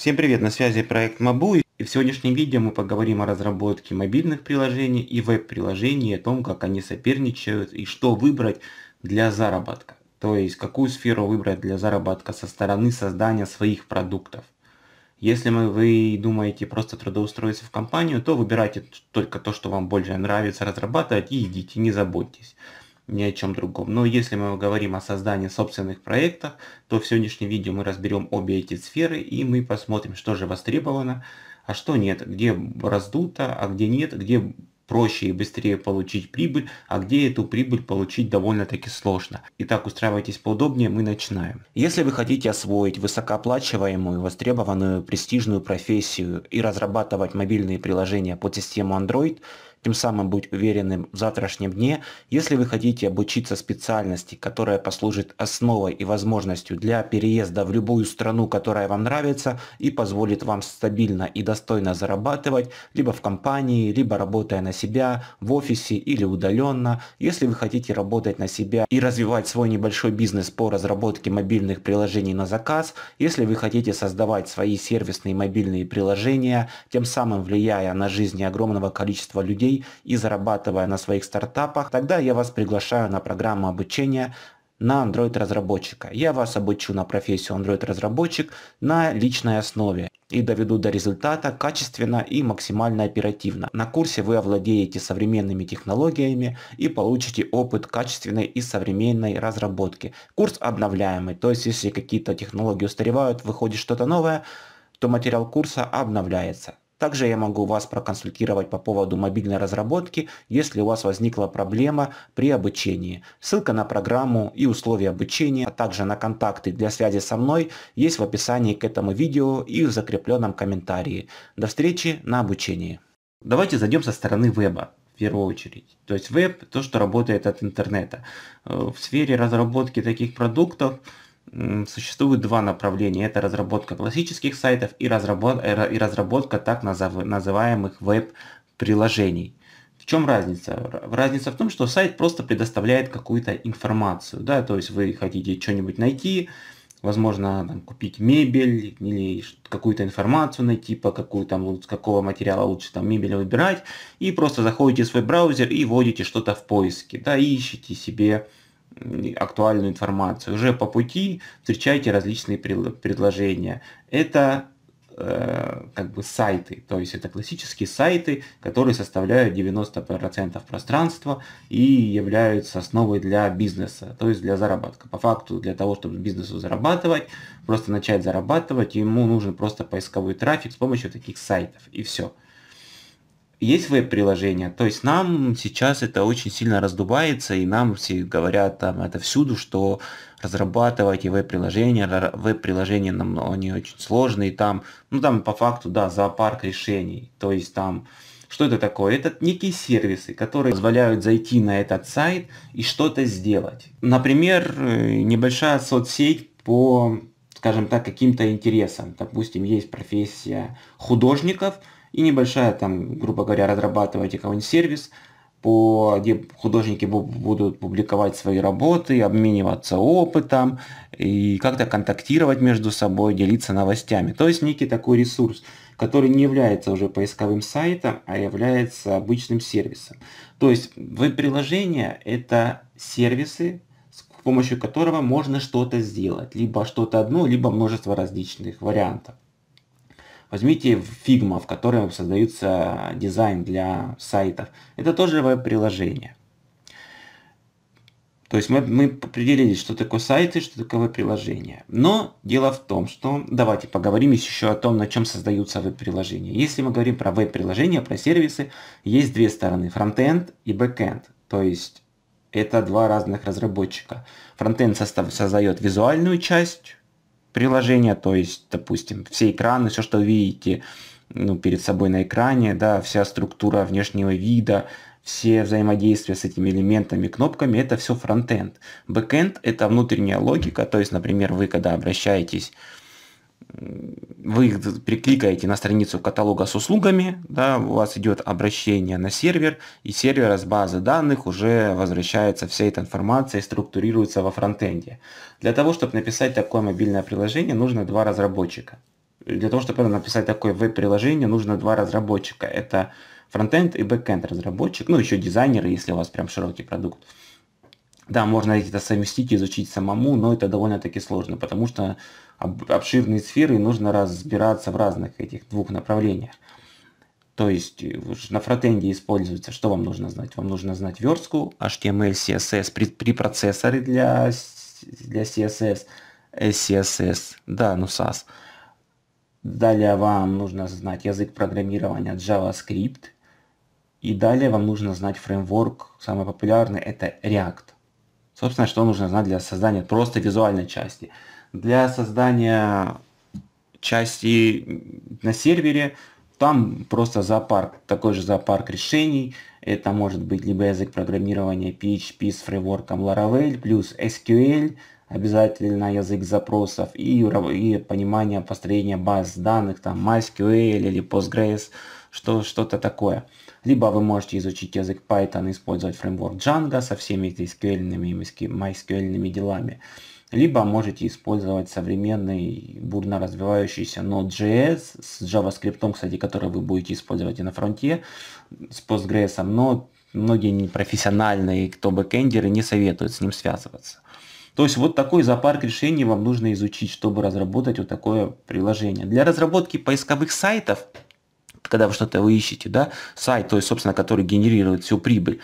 Всем привет, на связи проект Мабу и в сегодняшнем видео мы поговорим о разработке мобильных приложений и веб-приложений, о том, как они соперничают и что выбрать для заработка. То есть, какую сферу выбрать для заработка со стороны создания своих продуктов. Если вы думаете просто трудоустроиться в компанию, то выбирайте только то, что вам больше нравится разрабатывать и идите, не заботьтесь ни о чем другом. Но если мы говорим о создании собственных проектов, то в сегодняшнем видео мы разберем обе эти сферы и мы посмотрим, что же востребовано, а что нет, где раздуто, а где нет, где проще и быстрее получить прибыль, а где эту прибыль получить довольно-таки сложно. Итак, устраивайтесь поудобнее, мы начинаем. Если вы хотите освоить высокооплачиваемую, востребованную, престижную профессию и разрабатывать мобильные приложения под систему Android – тем самым быть уверенным в завтрашнем дне. Если вы хотите обучиться специальности, которая послужит основой и возможностью для переезда в любую страну, которая вам нравится и позволит вам стабильно и достойно зарабатывать, либо в компании, либо работая на себя, в офисе или удаленно. Если вы хотите работать на себя и развивать свой небольшой бизнес по разработке мобильных приложений на заказ, если вы хотите создавать свои сервисные мобильные приложения, тем самым влияя на жизни огромного количества людей, рублей и зарабатывая на своих стартапах, тогда я вас приглашаю на программу обучения на Android-разработчика. Я вас обучу на профессию Android-разработчик на личной основе и доведу до результата качественно и максимально оперативно. На курсе вы овладеете современными технологиями и получите опыт качественной и современной разработки. Курс обновляемый, то есть если какие-то технологии устаревают, выходит что-то новое, то материал курса обновляется. Также я могу вас проконсультировать по поводу мобильной разработки, если у вас возникла проблема при обучении. Ссылка на программу и условия обучения, а также на контакты для связи со мной есть в описании к этому видео и в закрепленном комментарии. До встречи на обучении. Давайте зайдем со стороны веба в первую очередь. То есть веб, то, что работает от интернета. Э, в сфере разработки таких продуктов существует два направления. Это разработка классических сайтов и, разработ... Э, и разработка так называемых веб-приложений. В чем разница? Разница в том, что сайт просто предоставляет какую-то информацию. Да? То есть вы хотите что-нибудь найти, возможно, там, купить мебель или какую-то информацию найти, по какую там, какого материала лучше там мебель выбирать, и просто заходите в свой браузер и вводите что-то в поиске, да, ищите себе актуальную информацию. Уже по пути встречайте различные предложения. Это э, как бы сайты, то есть это классические сайты, которые составляют 90% пространства и являются основой для бизнеса, то есть для заработка. По факту, для того, чтобы бизнесу зарабатывать, просто начать зарабатывать, ему нужен просто поисковый трафик с помощью таких сайтов, и все есть веб-приложение. То есть нам сейчас это очень сильно раздувается, и нам все говорят там это всюду, что разрабатывайте веб-приложения, веб-приложения нам ну, они очень сложные, там, ну там по факту, да, зоопарк решений. То есть там, что это такое? Это некие сервисы, которые позволяют зайти на этот сайт и что-то сделать. Например, э, небольшая соцсеть по скажем так, каким-то интересам. Допустим, есть профессия художников – и небольшая там, грубо говоря, разрабатываете какой-нибудь сервис, по, где художники будут публиковать свои работы, обмениваться опытом и как-то контактировать между собой, делиться новостями. То есть некий такой ресурс, который не является уже поисковым сайтом, а является обычным сервисом. То есть веб-приложения – это сервисы, с помощью которого можно что-то сделать, либо что-то одно, либо множество различных вариантов. Возьмите Figma, в котором создается дизайн для сайтов. Это тоже веб-приложение. То есть мы, мы определились, что такое сайты, что такое приложение. Но дело в том, что давайте поговорим еще о том, на чем создаются веб-приложения. Если мы говорим про веб-приложения, про сервисы, есть две стороны, фронтенд и бэкенд. То есть это два разных разработчика. Фронтенд создает визуальную часть, приложения, то есть, допустим, все экраны, все, что вы видите ну, перед собой на экране, да, вся структура внешнего вида, все взаимодействия с этими элементами, кнопками, это все фронтенд. Бэкенд – это внутренняя логика, то есть, например, вы когда обращаетесь вы их перекликаете на страницу каталога с услугами, да, у вас идет обращение на сервер, и сервер с базы данных уже возвращается вся эта информация и структурируется во фронтенде. Для того, чтобы написать такое мобильное приложение, нужно два разработчика. Для того, чтобы написать такое веб-приложение, нужно два разработчика. Это фронтенд и бэкенд разработчик, ну еще дизайнеры, если у вас прям широкий продукт. Да, можно это совместить, изучить самому, но это довольно-таки сложно, потому что обширные сферы нужно разбираться в разных этих двух направлениях. То есть э, на фронтенде используется, что вам нужно знать? Вам нужно знать верстку, HTML, CSS, при при препроцессоры для, для CSS, CSS, э, да, ну SAS. Далее вам нужно знать язык программирования JavaScript. И далее вам нужно знать фреймворк, самый популярный, это React. Собственно, что нужно знать для создания просто визуальной части. Для создания части на сервере там просто зоопарк, такой же зоопарк решений. Это может быть либо язык программирования PHP с фрейворком Laravel, плюс SQL, обязательно язык запросов и, и понимание построения баз данных, там MySQL или Postgres что что-то такое. Либо вы можете изучить язык Python, использовать фреймворк Django со всеми SQL-ными и MySQL-ными делами. Либо можете использовать современный, бурно развивающийся Node.js с JavaScript, кстати, который вы будете использовать и на фронте, с Postgres, но многие непрофессиональные, кто бэкэндеры, не советуют с ним связываться. То есть вот такой зоопарк решений вам нужно изучить, чтобы разработать вот такое приложение. Для разработки поисковых сайтов когда вы что-то ищете, да, сайт, то есть, собственно, который генерирует всю прибыль.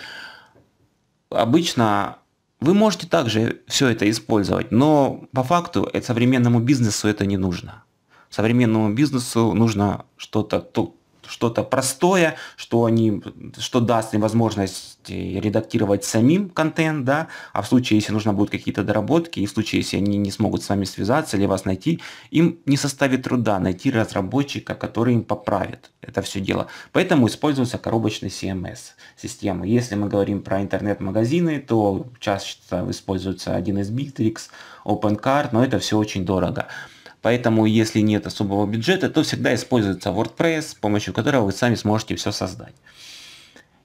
Обычно вы можете также все это использовать, но по факту современному бизнесу это не нужно. Современному бизнесу нужно что-то, то, что-то простое, что, они, что даст им возможность э, редактировать самим контент, да, а в случае, если нужно будут какие-то доработки, и в случае, если они не смогут с вами связаться или вас найти, им не составит труда найти разработчика, который им поправит это все дело. Поэтому используется коробочный CMS система. Если мы говорим про интернет-магазины, то часто используется один из Bitrix, OpenCart, но это все очень дорого. Поэтому, если нет особого бюджета, то всегда используется WordPress, с помощью которого вы сами сможете все создать.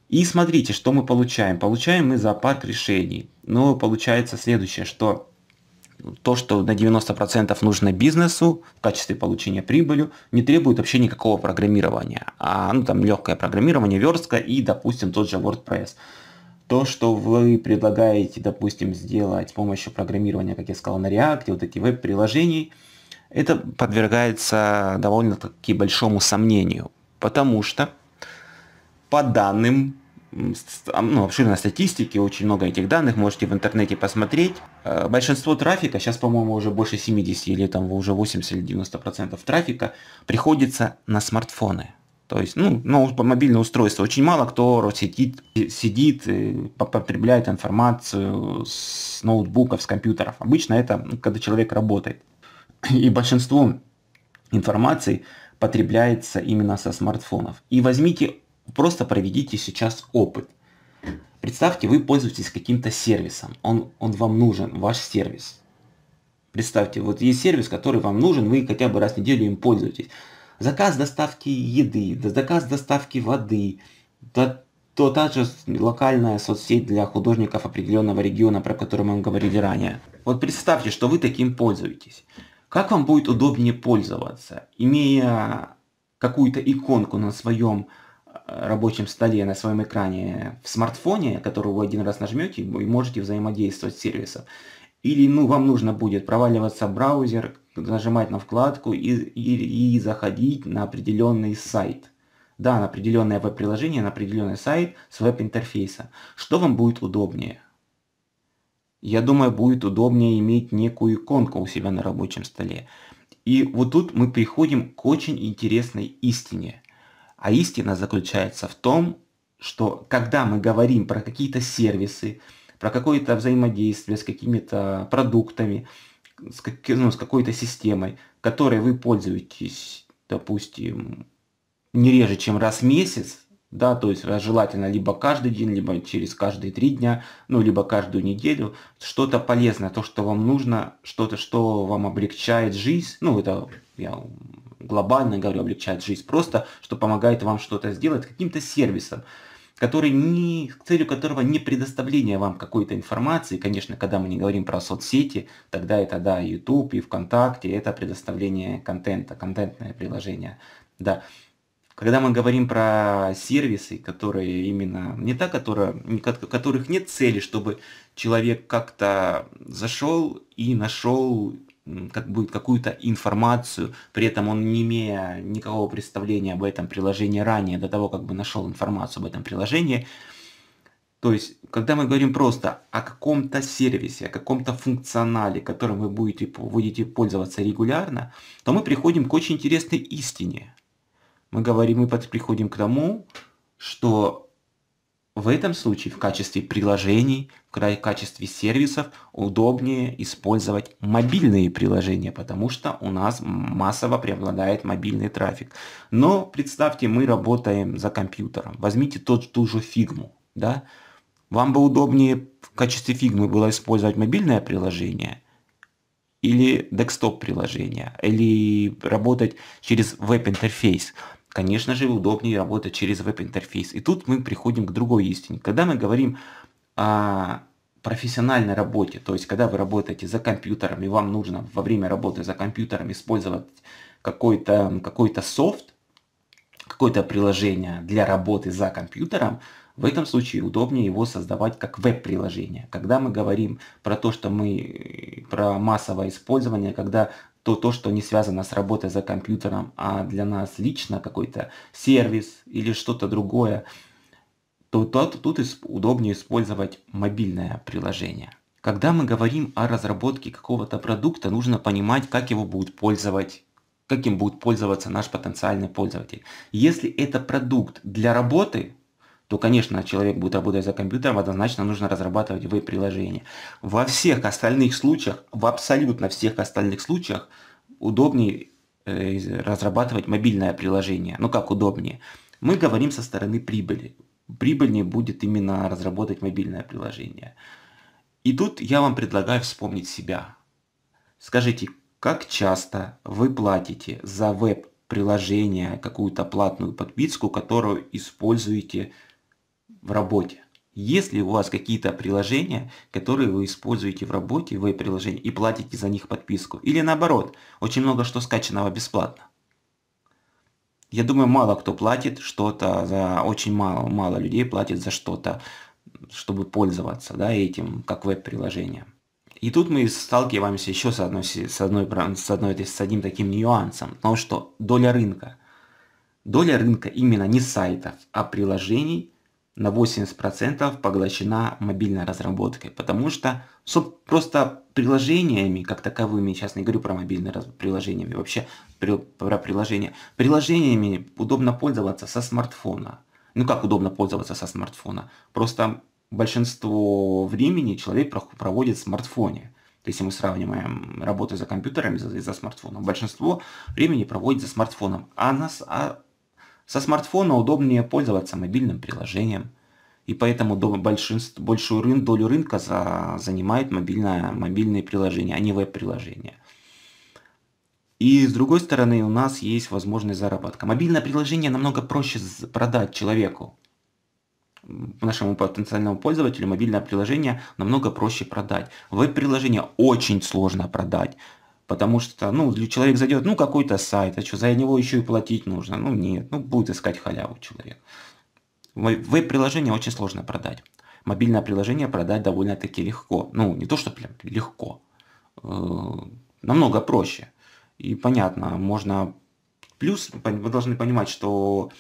И смотрите, что мы получаем. Получаем мы зоопарк решений. Ну, получается следующее, что то, что на 90% нужно бизнесу в качестве получения прибыли, не требует вообще никакого программирования. А, ну, там легкое программирование, верстка и, допустим, тот же WordPress. То, что вы предлагаете, допустим, сделать с помощью программирования, как я сказал, на React, вот эти веб-приложений – это подвергается довольно-таки большому сомнению, потому что по данным ну, обширной статистики, очень много этих данных, можете в интернете посмотреть. Э, большинство трафика, сейчас, по-моему, уже больше 70 или там уже 80 или 90% трафика, приходится на смартфоны. То есть, ну, ну, мобильное устройство. Очень мало кто сидит, сидит потребляет информацию с ноутбуков, с компьютеров. Обычно это, ну, когда человек работает. И большинство информации потребляется именно со смартфонов. И возьмите, просто проведите сейчас опыт. Представьте, вы пользуетесь каким-то сервисом, он, он вам нужен, ваш сервис. Представьте, вот есть сервис, который вам нужен, вы хотя бы раз в неделю им пользуетесь. Заказ доставки еды, заказ доставки воды, да, то та же локальная соцсеть для художников определенного региона, про который мы говорили ранее. Вот представьте, что вы таким пользуетесь. Как вам будет удобнее пользоваться? Имея какую-то иконку на своем э, рабочем столе, на своем экране в смартфоне, которую вы один раз нажмете и можете взаимодействовать с сервисом. Или ну, вам нужно будет проваливаться в браузер, нажимать на вкладку и, и, и заходить на определенный сайт. Да, на определенное веб-приложение, на определенный сайт с веб-интерфейса. Что вам будет удобнее? я думаю, будет удобнее иметь некую иконку у себя на рабочем столе. И вот тут мы приходим к очень интересной истине. А истина заключается в том, что когда мы говорим про какие-то сервисы, про какое-то взаимодействие с какими-то продуктами, с, как, ну, с какой-то системой, которой вы пользуетесь, допустим, не реже, чем раз в месяц, да, то есть желательно либо каждый день, либо через каждые три дня, ну, либо каждую неделю, что-то полезное, то, что вам нужно, что-то, что вам облегчает жизнь, ну, это я глобально говорю, облегчает жизнь, просто, что помогает вам что-то сделать каким-то сервисом, который не, целью которого не предоставление вам какой-то информации, конечно, когда мы не говорим про соцсети, тогда это, да, YouTube и ВКонтакте, это предоставление контента, контентное приложение, да, когда мы говорим про сервисы, которые именно не та, которая, которых нет цели, чтобы человек как-то зашел и нашел как будет какую-то информацию, при этом он не имея никакого представления об этом приложении ранее, до того, как бы нашел информацию об этом приложении. То есть, когда мы говорим просто о каком-то сервисе, о каком-то функционале, которым вы будете, будете пользоваться регулярно, то мы приходим к очень интересной истине, мы говорим, мы приходим к тому, что в этом случае в качестве приложений, в качестве сервисов удобнее использовать мобильные приложения, потому что у нас массово преобладает мобильный трафик. Но представьте, мы работаем за компьютером. Возьмите тот, ту же фигму. Да? Вам бы удобнее в качестве фигмы было использовать мобильное приложение или декстоп приложение, или работать через веб-интерфейс конечно же, удобнее работать через веб-интерфейс. И тут мы приходим к другой истине. Когда мы говорим о профессиональной работе, то есть когда вы работаете за компьютером и вам нужно во время работы за компьютером использовать какой-то какой софт, какое-то приложение для работы за компьютером, в этом случае удобнее его создавать как веб-приложение. Когда мы говорим про то, что мы про массовое использование, когда то то, что не связано с работой за компьютером, а для нас лично какой-то сервис или что-то другое, то, то тут удобнее использовать мобильное приложение. Когда мы говорим о разработке какого-то продукта, нужно понимать, как его будут пользовать каким будет пользоваться наш потенциальный пользователь. Если это продукт для работы, то, конечно, человек будет работать за компьютером, однозначно нужно разрабатывать веб-приложение. Во всех остальных случаях, в абсолютно всех остальных случаях удобнее э, разрабатывать мобильное приложение. Ну как удобнее. Мы говорим со стороны прибыли. Прибыльнее будет именно разработать мобильное приложение. И тут я вам предлагаю вспомнить себя. Скажите, как часто вы платите за веб-приложение какую-то платную подписку, которую используете в работе. Если у вас какие-то приложения, которые вы используете в работе, вы приложения, и платите за них подписку. Или наоборот, очень много что скачанного бесплатно. Я думаю, мало кто платит что-то, за очень мало, мало людей платит за что-то, чтобы пользоваться да, этим, как веб-приложением. И тут мы сталкиваемся еще с, одной, с, одной, с, одной, с одним таким нюансом, потому что доля рынка. Доля рынка именно не сайтов, а приложений на 80% поглощена мобильной разработкой, потому что просто приложениями, как таковыми, сейчас не говорю про мобильные приложениями, вообще про приложения, приложениями удобно пользоваться со смартфона. Ну как удобно пользоваться со смартфона? Просто большинство времени человек проводит в смартфоне. То есть, если мы сравниваем работу за компьютерами и за, за смартфоном, большинство времени проводит за смартфоном. А, нас, а со смартфона удобнее пользоваться мобильным приложением, и поэтому большую рын, долю рынка за, занимает мобильное, мобильные приложения, а не веб-приложения. И с другой стороны, у нас есть возможность заработка. Мобильное приложение намного проще продать человеку. Нашему потенциальному пользователю мобильное приложение намного проще продать. Веб-приложение очень сложно продать. Потому что, ну, человек зайдет, ну, какой-то сайт, а что, за него еще и платить нужно? Ну, нет, ну, будет искать халяву человек. Веб-приложение очень сложно продать. Мобильное приложение продать довольно-таки легко. Ну, не то, что прям легко. Э, намного проще. И понятно, можно... Плюс вы должны понимать, что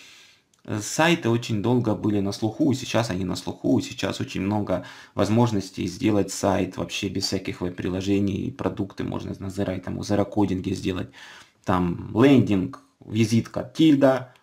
Э, сайты очень долго были на слуху, и сейчас они на слуху, сейчас очень много возможностей сделать сайт вообще без всяких веб-приложений, продукты можно назирать, там, у сделать, там, лендинг, визитка, тильда,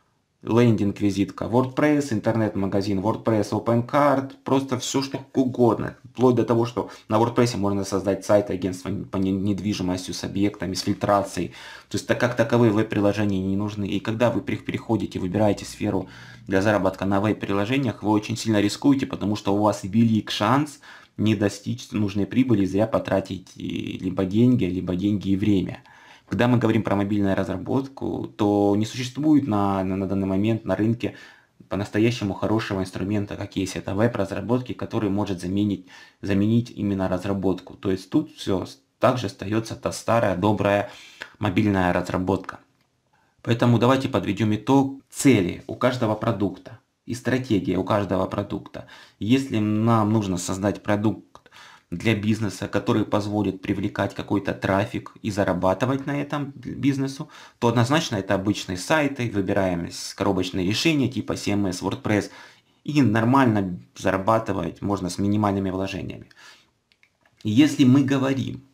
лендинг-визитка, WordPress, интернет-магазин, WordPress, OpenCard, просто все что угодно. Вплоть до того, что на WordPress можно создать сайт агентства по недвижимости с объектами, с фильтрацией. То есть так как таковые веб-приложения не нужны. И когда вы переходите, выбираете сферу для заработка на веб-приложениях, вы очень сильно рискуете, потому что у вас велик шанс не достичь нужной прибыли, зря потратить э, либо деньги, либо деньги и время когда мы говорим про мобильную разработку, то не существует на, на, на данный момент на рынке по-настоящему хорошего инструмента, как есть это веб-разработки, который может заменить, заменить именно разработку. То есть тут все также остается та старая добрая мобильная разработка. Поэтому давайте подведем итог цели у каждого продукта и стратегия у каждого продукта. Если нам нужно создать продукт для бизнеса, который позволит привлекать какой-то трафик и зарабатывать на этом бизнесу, то однозначно это обычные сайты, выбираем коробочные решения типа CMS, эм WordPress, и нормально зарабатывать можно с минимальными вложениями. Если мы говорим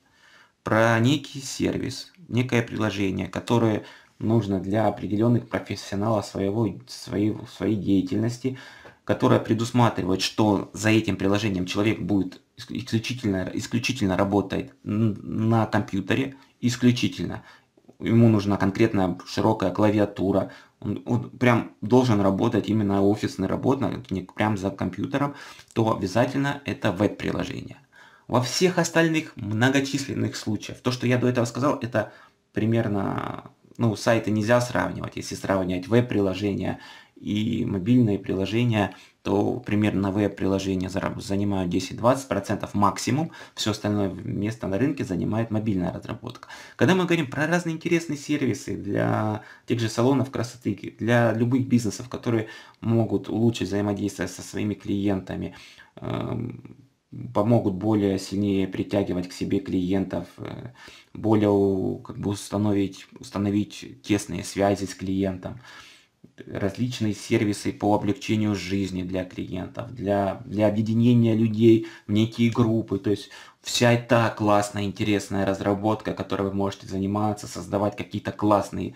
про некий сервис, некое приложение, которое нужно для определенных профессионалов своего, своей, своей деятельности, которое предусматривает, что за этим приложением человек будет исключительно, исключительно работает на компьютере, исключительно. Ему нужна конкретная широкая клавиатура, он, он прям должен работать именно офисный работник, прям за компьютером, то обязательно это веб-приложение. Во всех остальных многочисленных случаях, то, что я до этого сказал, это примерно, ну, сайты нельзя сравнивать, если сравнивать веб-приложения и мобильные приложения – то примерно веб-приложения занимают 10-20% максимум, все остальное место на рынке занимает мобильная разработка. Когда мы говорим про разные интересные сервисы для тех же салонов красоты, для любых бизнесов, которые могут улучшить взаимодействие со своими клиентами, эм, помогут более сильнее притягивать к себе клиентов, э, более как бы установить, установить тесные связи с клиентом, различные сервисы по облегчению жизни для клиентов, для, для объединения людей в некие группы. То есть вся эта классная, интересная разработка, которой вы можете заниматься, создавать какие-то классные,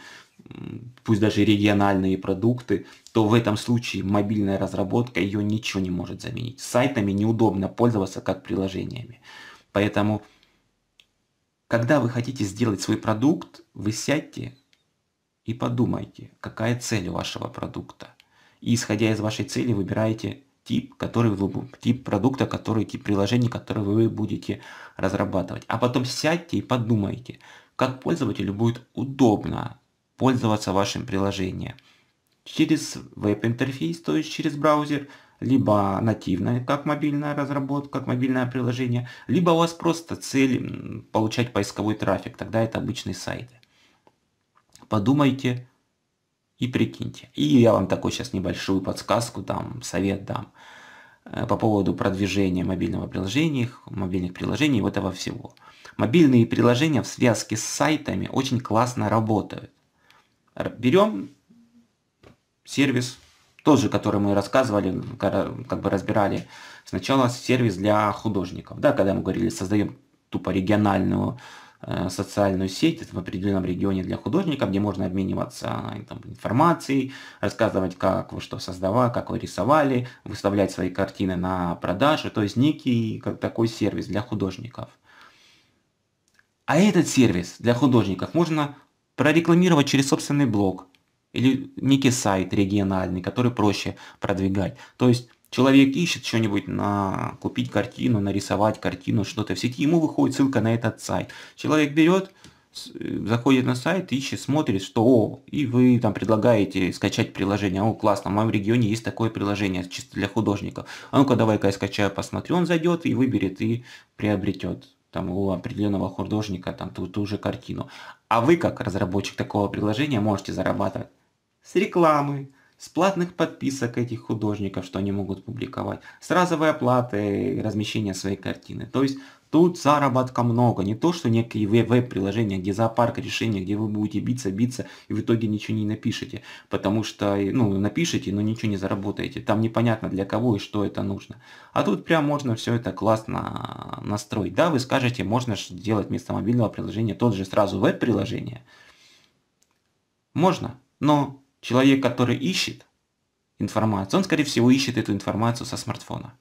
пусть даже региональные продукты, то в этом случае мобильная разработка ее ничего не может заменить. Сайтами неудобно пользоваться как приложениями. Поэтому, когда вы хотите сделать свой продукт, вы сядьте, и подумайте, какая цель вашего продукта. И исходя из вашей цели выбираете тип, который вы, тип продукта, который, тип приложения, который вы будете разрабатывать. А потом сядьте и подумайте, как пользователю будет удобно пользоваться вашим приложением. Через веб-интерфейс, то есть через браузер, либо нативная, как мобильная разработка, как мобильное приложение, либо у вас просто цель получать поисковой трафик, тогда это обычные сайты подумайте и прикиньте. И я вам такой сейчас небольшую подсказку дам, совет дам э, по поводу продвижения мобильного приложения, мобильных приложений вот этого всего. Мобильные приложения в связке с сайтами очень классно работают. Берем сервис, тот же, который мы рассказывали, как бы разбирали сначала сервис для художников, да, когда мы говорили, создаем тупо региональную Э, социальную сеть в определенном регионе для художников, где можно обмениваться а, там, информацией, рассказывать, как вы что создавали, как вы рисовали, выставлять свои картины на продажу, то есть некий как такой сервис для художников. А этот сервис для художников можно прорекламировать через собственный блог или некий сайт региональный, который проще продвигать. То есть Человек ищет что-нибудь на купить картину, нарисовать картину, что-то в сети, ему выходит ссылка на этот сайт. Человек берет, э, заходит на сайт, ищет, смотрит, что о, и вы там предлагаете скачать приложение. О, классно, в моем регионе есть такое приложение чисто для художников. А ну-ка давай-ка я скачаю, посмотрю, он зайдет и выберет и приобретет там у определенного художника там ту, ту же картину. А вы, как разработчик такого приложения, можете зарабатывать с рекламы, с платных подписок этих художников, что они могут публиковать, с разовой оплаты размещения своей картины. То есть тут заработка много, не то, что некие веб-приложения, где зоопарк решения, где вы будете биться, биться и в итоге ничего не напишете, потому что, ну, напишите, но ничего не заработаете, там непонятно для кого и что это нужно. А тут прям можно все это классно настроить. Да, вы скажете, можно сделать вместо мобильного приложения тот же сразу веб-приложение. Можно, но человек, который ищет информацию, он, скорее всего, ищет эту информацию со смартфона.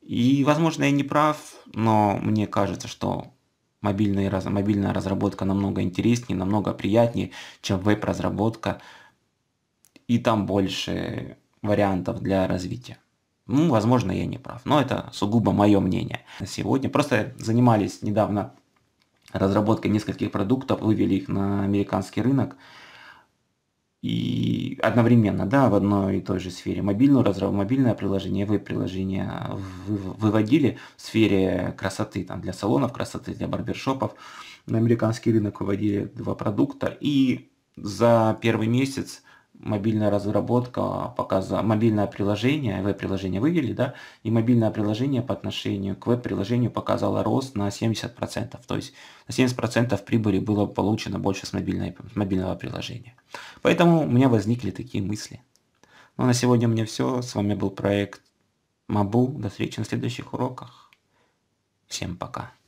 И, возможно, я не прав, но мне кажется, что мобильная, мобильная разработка намного интереснее, намного приятнее, чем веб-разработка. И там больше вариантов для развития. Ну, возможно, я не прав, но это сугубо мое мнение на сегодня. Просто занимались недавно разработкой нескольких продуктов, вывели их на американский рынок и одновременно, да, в одной и той же сфере. Мобильную разработку, мобильное приложение, веб-приложение а, вы, выводили в сфере красоты, там, для салонов красоты, для барбершопов. На американский рынок выводили два продукта, и за первый месяц мобильная разработка показала, мобильное приложение, веб-приложение вывели, да, и мобильное приложение по отношению к веб-приложению показало рост на 70%, то есть на 70% прибыли было получено больше с, мобильной, с мобильного приложения. Поэтому у меня возникли такие мысли. Ну, на сегодня у меня все, с вами был проект Мабу, до встречи на следующих уроках. Всем пока.